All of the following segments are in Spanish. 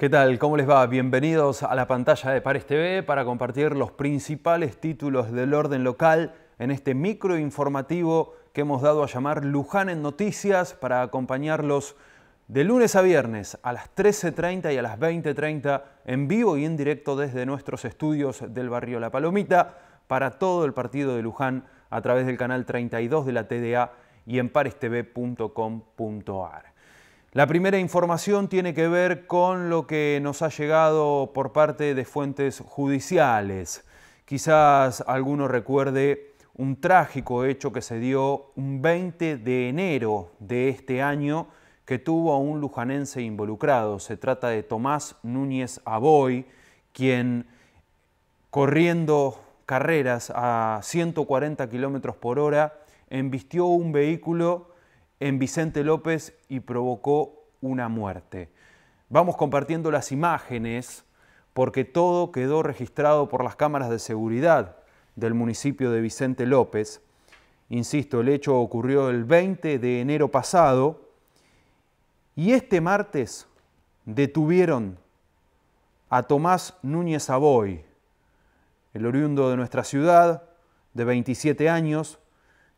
¿Qué tal? ¿Cómo les va? Bienvenidos a la pantalla de Pares TV para compartir los principales títulos del orden local en este microinformativo que hemos dado a llamar Luján en Noticias para acompañarlos de lunes a viernes a las 13.30 y a las 20.30 en vivo y en directo desde nuestros estudios del barrio La Palomita para todo el partido de Luján a través del canal 32 de la TDA y en parestv.com.ar. La primera información tiene que ver con lo que nos ha llegado por parte de fuentes judiciales. Quizás alguno recuerde un trágico hecho que se dio un 20 de enero de este año que tuvo a un lujanense involucrado. Se trata de Tomás Núñez Aboy, quien corriendo carreras a 140 kilómetros por hora embistió un vehículo en Vicente López y provocó una muerte. Vamos compartiendo las imágenes porque todo quedó registrado por las cámaras de seguridad del municipio de Vicente López. Insisto, el hecho ocurrió el 20 de enero pasado y este martes detuvieron a Tomás Núñez Aboy, el oriundo de nuestra ciudad, de 27 años,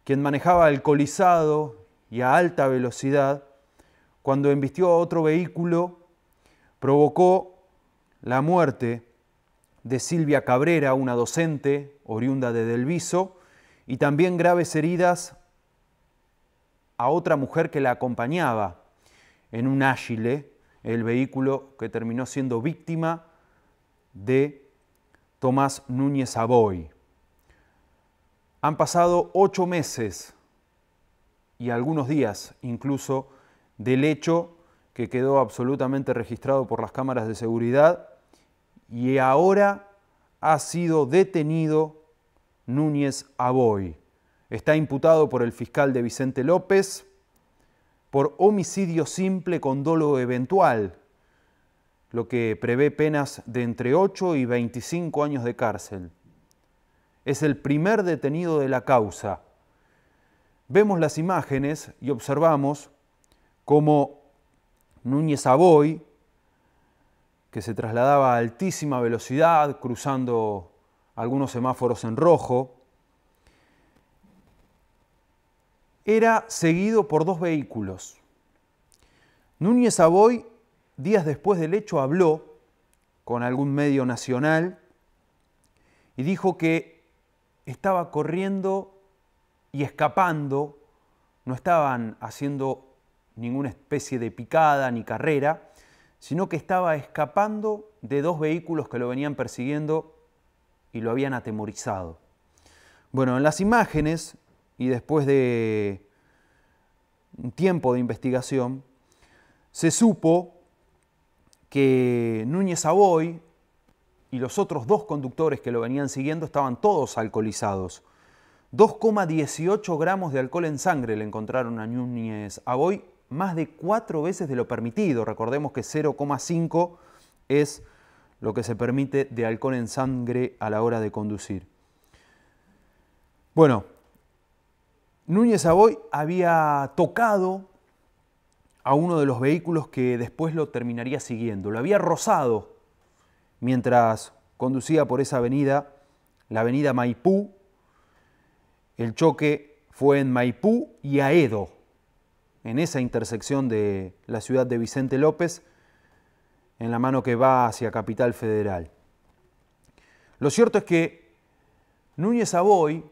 quien manejaba alcoholizado y a alta velocidad, cuando embistió a otro vehículo, provocó la muerte de Silvia Cabrera, una docente oriunda de Delviso, y también graves heridas a otra mujer que la acompañaba en un ágile, el vehículo que terminó siendo víctima de Tomás Núñez Aboy. Han pasado ocho meses y algunos días incluso del hecho que quedó absolutamente registrado por las cámaras de seguridad y ahora ha sido detenido Núñez Aboy. Está imputado por el fiscal de Vicente López por homicidio simple con dolo eventual, lo que prevé penas de entre 8 y 25 años de cárcel. Es el primer detenido de la causa vemos las imágenes y observamos cómo Núñez Aboy, que se trasladaba a altísima velocidad, cruzando algunos semáforos en rojo, era seguido por dos vehículos. Núñez Aboy, días después del hecho, habló con algún medio nacional y dijo que estaba corriendo y escapando, no estaban haciendo ninguna especie de picada ni carrera, sino que estaba escapando de dos vehículos que lo venían persiguiendo y lo habían atemorizado. Bueno, en las imágenes y después de un tiempo de investigación, se supo que Núñez Aboy y los otros dos conductores que lo venían siguiendo estaban todos alcoholizados. 2,18 gramos de alcohol en sangre le encontraron a Núñez Aboy, más de cuatro veces de lo permitido. Recordemos que 0,5 es lo que se permite de alcohol en sangre a la hora de conducir. Bueno, Núñez Aboy había tocado a uno de los vehículos que después lo terminaría siguiendo. Lo había rozado mientras conducía por esa avenida, la avenida Maipú, el choque fue en Maipú y Aedo, en esa intersección de la ciudad de Vicente López, en la mano que va hacia Capital Federal. Lo cierto es que Núñez Aboy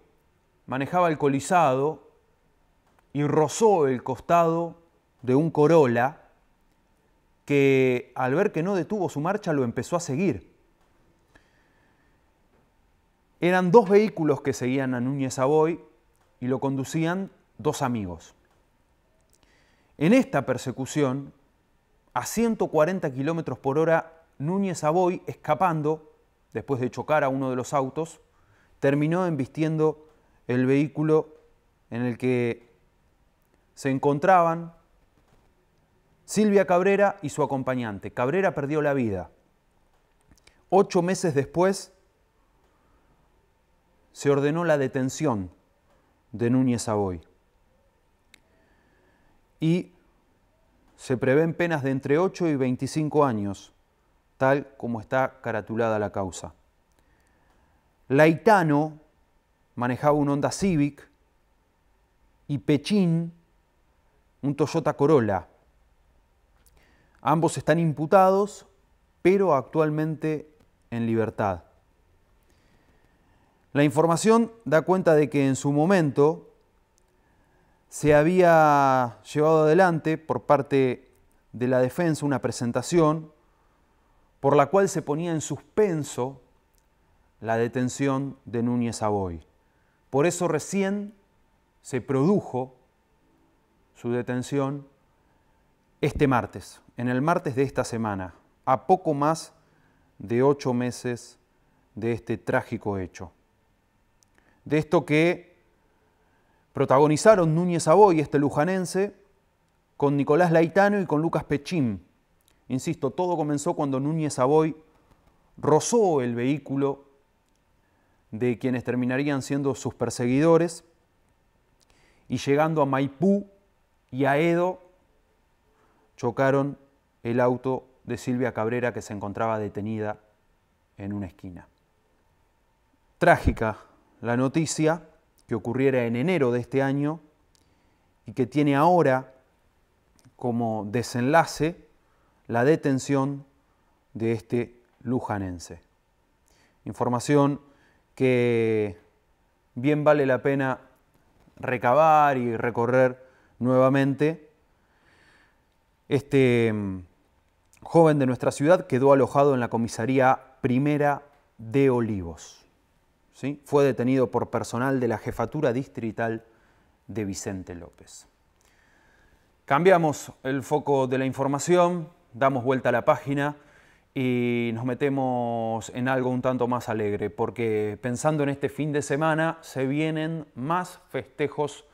manejaba alcoholizado y rozó el costado de un Corolla que al ver que no detuvo su marcha lo empezó a seguir. Eran dos vehículos que seguían a Núñez Aboy y lo conducían dos amigos. En esta persecución, a 140 kilómetros por hora, Núñez Aboy, escapando, después de chocar a uno de los autos, terminó embistiendo el vehículo en el que se encontraban Silvia Cabrera y su acompañante. Cabrera perdió la vida. Ocho meses después, se ordenó la detención de Núñez Aboy. Y se prevén penas de entre 8 y 25 años, tal como está caratulada la causa. Laitano manejaba un Honda Civic y Pechín un Toyota Corolla. Ambos están imputados, pero actualmente en libertad. La información da cuenta de que en su momento se había llevado adelante por parte de la defensa una presentación por la cual se ponía en suspenso la detención de Núñez Aboy. Por eso recién se produjo su detención este martes, en el martes de esta semana, a poco más de ocho meses de este trágico hecho de esto que protagonizaron Núñez Aboy, este lujanense, con Nicolás Laitano y con Lucas Pechín. Insisto, todo comenzó cuando Núñez Aboy rozó el vehículo de quienes terminarían siendo sus perseguidores y llegando a Maipú y a Edo chocaron el auto de Silvia Cabrera que se encontraba detenida en una esquina. Trágica la noticia que ocurriera en enero de este año y que tiene ahora como desenlace la detención de este lujanense. Información que bien vale la pena recabar y recorrer nuevamente. Este mm, joven de nuestra ciudad quedó alojado en la comisaría primera de Olivos fue detenido por personal de la jefatura distrital de Vicente López. Cambiamos el foco de la información, damos vuelta a la página y nos metemos en algo un tanto más alegre, porque pensando en este fin de semana se vienen más festejos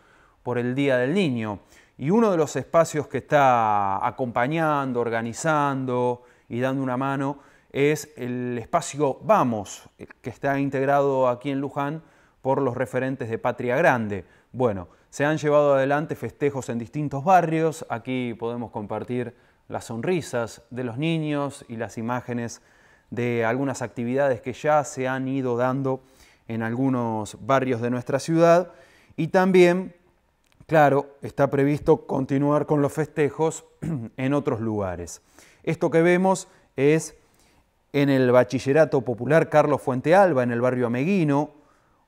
por el Día del Niño. Y uno de los espacios que está acompañando, organizando y dando una mano es el espacio Vamos, eh, que está integrado aquí en Luján por los referentes de Patria Grande. Bueno, se han llevado adelante festejos en distintos barrios, aquí podemos compartir las sonrisas de los niños y las imágenes de algunas actividades que ya se han ido dando en algunos barrios de nuestra ciudad y también, claro, está previsto continuar con los festejos en otros lugares. Esto que vemos es en el Bachillerato Popular Carlos Fuente Alba, en el barrio Ameguino.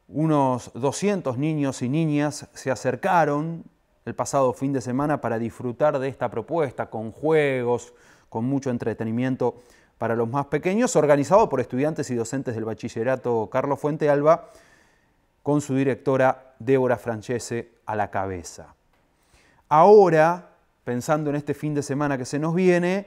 Unos 200 niños y niñas se acercaron el pasado fin de semana para disfrutar de esta propuesta con juegos, con mucho entretenimiento para los más pequeños, organizado por estudiantes y docentes del Bachillerato Carlos Fuente Alba, con su directora Débora Francese a la cabeza. Ahora, pensando en este fin de semana que se nos viene,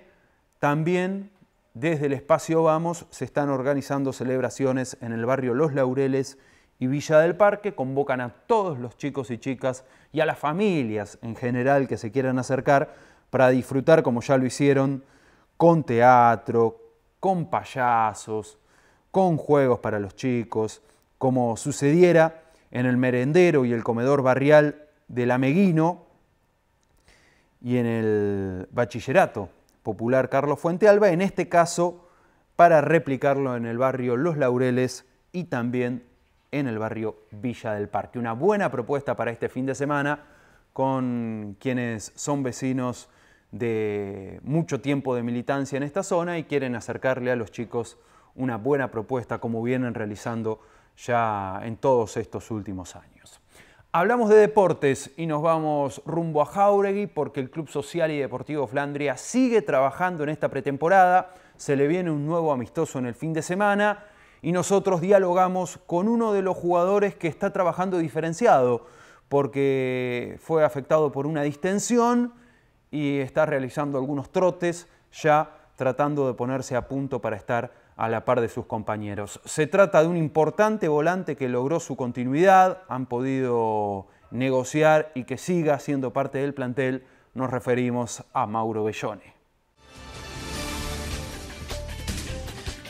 también desde el espacio Vamos se están organizando celebraciones en el barrio Los Laureles y Villa del Parque. Convocan a todos los chicos y chicas y a las familias en general que se quieran acercar para disfrutar, como ya lo hicieron, con teatro, con payasos, con juegos para los chicos, como sucediera en el merendero y el comedor barrial del Ameguino y en el bachillerato popular Carlos Fuentealba, Alba, en este caso para replicarlo en el barrio Los Laureles y también en el barrio Villa del Parque. Una buena propuesta para este fin de semana con quienes son vecinos de mucho tiempo de militancia en esta zona y quieren acercarle a los chicos una buena propuesta como vienen realizando ya en todos estos últimos años. Hablamos de deportes y nos vamos rumbo a Jauregui porque el Club Social y Deportivo Flandria sigue trabajando en esta pretemporada, se le viene un nuevo amistoso en el fin de semana y nosotros dialogamos con uno de los jugadores que está trabajando diferenciado porque fue afectado por una distensión y está realizando algunos trotes ya tratando de ponerse a punto para estar a la par de sus compañeros. Se trata de un importante volante que logró su continuidad, han podido negociar y que siga siendo parte del plantel, nos referimos a Mauro Bellone.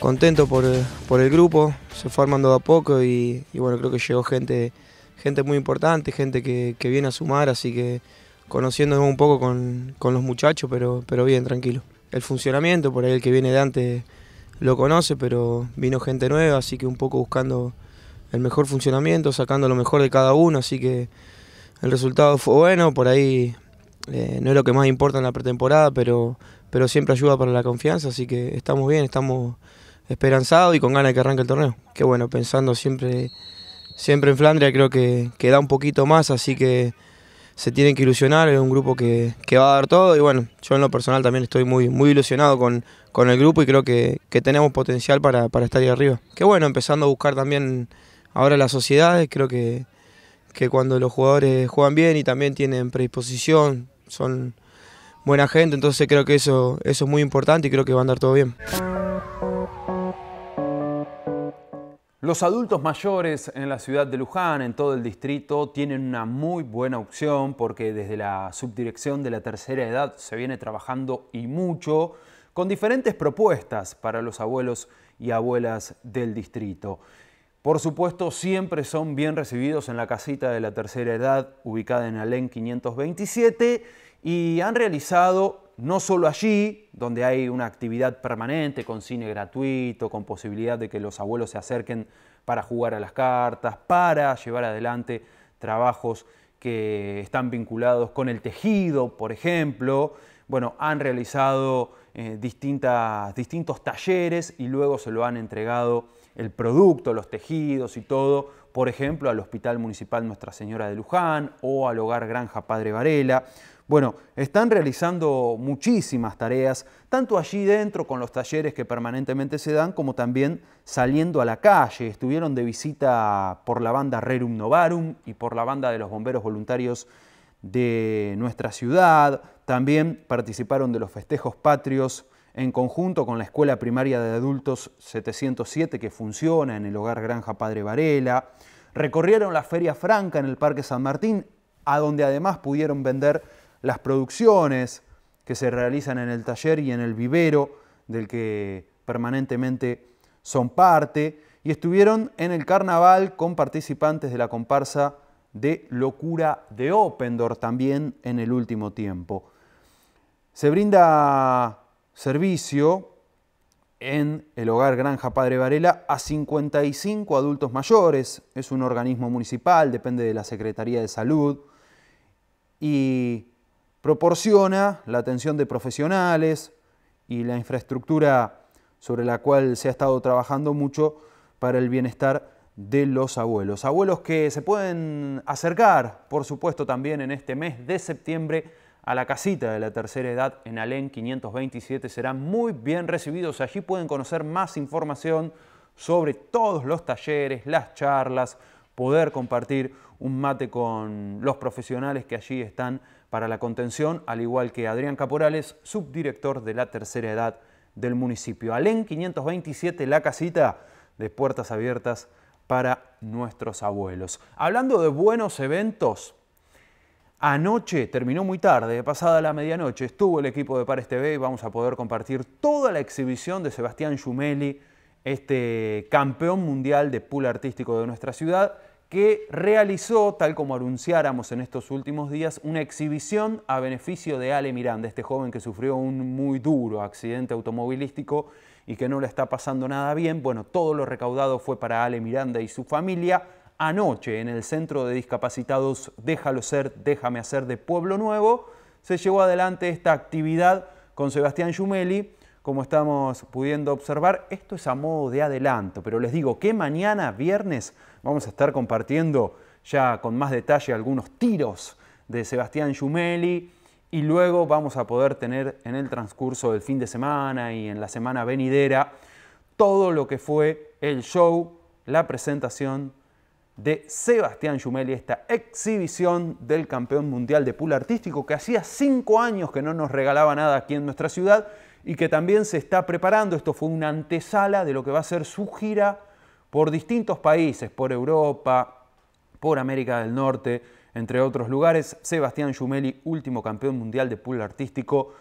Contento por, el grupo, se fue armando a poco y, bueno, creo que llegó gente, gente muy importante, gente que, viene a sumar, así que ...conociendo un poco con, los muchachos, pero, pero bien, tranquilo. El funcionamiento, por ahí el que viene de antes lo conoce, pero vino gente nueva, así que un poco buscando el mejor funcionamiento, sacando lo mejor de cada uno, así que el resultado fue bueno, por ahí eh, no es lo que más importa en la pretemporada, pero, pero siempre ayuda para la confianza, así que estamos bien, estamos esperanzados y con ganas de que arranque el torneo. Qué bueno, pensando siempre, siempre en Flandria creo que, que da un poquito más, así que se tienen que ilusionar, es un grupo que, va a dar todo y bueno, yo en lo personal también estoy muy, muy ilusionado con, el grupo y creo que, tenemos potencial para, estar ahí arriba. Que bueno, empezando a buscar también ahora las sociedades, creo que, que cuando los jugadores juegan bien y también tienen predisposición, son buena gente, entonces creo que eso, eso es muy importante y creo que va a andar todo bien. Los adultos mayores en la ciudad de Luján, en todo el distrito, tienen una muy buena opción porque desde la subdirección de la tercera edad se viene trabajando y mucho con diferentes propuestas para los abuelos y abuelas del distrito. Por supuesto, siempre son bien recibidos en la casita de la tercera edad ubicada en Alén 527 y han realizado no solo allí, donde hay una actividad permanente con cine gratuito, con posibilidad de que los abuelos se acerquen para jugar a las cartas, para llevar adelante trabajos que están vinculados con el tejido, por ejemplo. Bueno, han realizado eh, distintos talleres y luego se lo han entregado el producto, los tejidos y todo, por ejemplo, al Hospital Municipal Nuestra Señora de Luján o al Hogar Granja Padre Varela. Bueno, están realizando muchísimas tareas, tanto allí dentro con los talleres que permanentemente se dan, como también saliendo a la calle. Estuvieron de visita por la banda Rerum Novarum y por la banda de los bomberos voluntarios de nuestra ciudad. También participaron de los festejos patrios en conjunto con la Escuela Primaria de Adultos 707 que funciona en el Hogar Granja Padre Varela. Recorrieron la Feria Franca en el Parque San Martín, a donde además pudieron vender las producciones que se realizan en el taller y en el vivero del que permanentemente son parte, y estuvieron en el carnaval con participantes de la comparsa de Locura de Opendor también en el último tiempo. Se brinda servicio en el hogar Granja Padre Varela a 55 adultos mayores. Es un organismo municipal, depende de la Secretaría de Salud. Y Proporciona la atención de profesionales y la infraestructura sobre la cual se ha estado trabajando mucho para el bienestar de los abuelos. Abuelos que se pueden acercar, por supuesto, también en este mes de septiembre a la casita de la tercera edad en Alén 527. Serán muy bien recibidos. Allí pueden conocer más información sobre todos los talleres, las charlas, poder compartir un mate con los profesionales que allí están para la contención, al igual que Adrián Caporales, subdirector de la tercera edad del municipio. Alén 527, la casita de puertas abiertas para nuestros abuelos. Hablando de buenos eventos, Anoche, terminó muy tarde, pasada la medianoche, estuvo el equipo de Pares este TV y vamos a poder compartir toda la exhibición de Sebastián Jumeli, este campeón mundial de pool artístico de nuestra ciudad, que realizó, tal como anunciáramos en estos últimos días, una exhibición a beneficio de Ale Miranda, este joven que sufrió un muy duro accidente automovilístico y que no le está pasando nada bien. Bueno, todo lo recaudado fue para Ale Miranda y su familia. Anoche, en el Centro de Discapacitados Déjalo Ser, Déjame Hacer de Pueblo Nuevo, se llevó adelante esta actividad con Sebastián Yumeli, como estamos pudiendo observar, esto es a modo de adelanto, pero les digo que mañana, viernes, vamos a estar compartiendo ya con más detalle algunos tiros de Sebastián jumeli y luego vamos a poder tener en el transcurso del fin de semana y en la semana venidera todo lo que fue el show, la presentación de Sebastián jumeli esta exhibición del campeón mundial de pool artístico que hacía cinco años que no nos regalaba nada aquí en nuestra ciudad y que también se está preparando, esto fue una antesala de lo que va a ser su gira por distintos países, por Europa, por América del Norte, entre otros lugares. Sebastián Jumeli, último campeón mundial de pool artístico,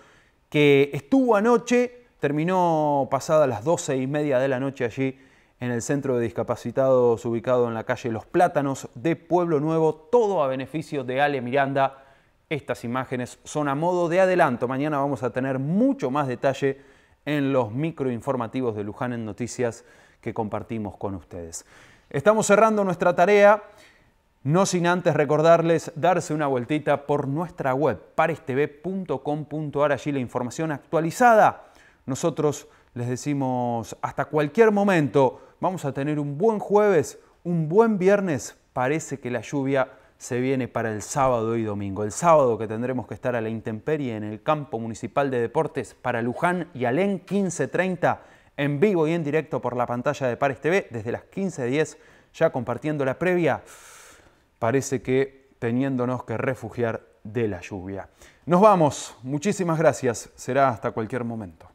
que estuvo anoche, terminó pasada las doce y media de la noche allí en el centro de discapacitados ubicado en la calle Los Plátanos de Pueblo Nuevo, todo a beneficio de Ale Miranda estas imágenes son a modo de adelanto. Mañana vamos a tener mucho más detalle en los microinformativos de Luján en Noticias que compartimos con ustedes. Estamos cerrando nuestra tarea, no sin antes recordarles darse una vueltita por nuestra web, parestv.com.ar, allí la información actualizada. Nosotros les decimos hasta cualquier momento, vamos a tener un buen jueves, un buen viernes, parece que la lluvia se viene para el sábado y domingo. El sábado que tendremos que estar a la intemperie en el campo municipal de deportes para Luján y Alén 1530 en vivo y en directo por la pantalla de Pares TV desde las 15.10 ya compartiendo la previa. Parece que teniéndonos que refugiar de la lluvia. Nos vamos, muchísimas gracias, será hasta cualquier momento.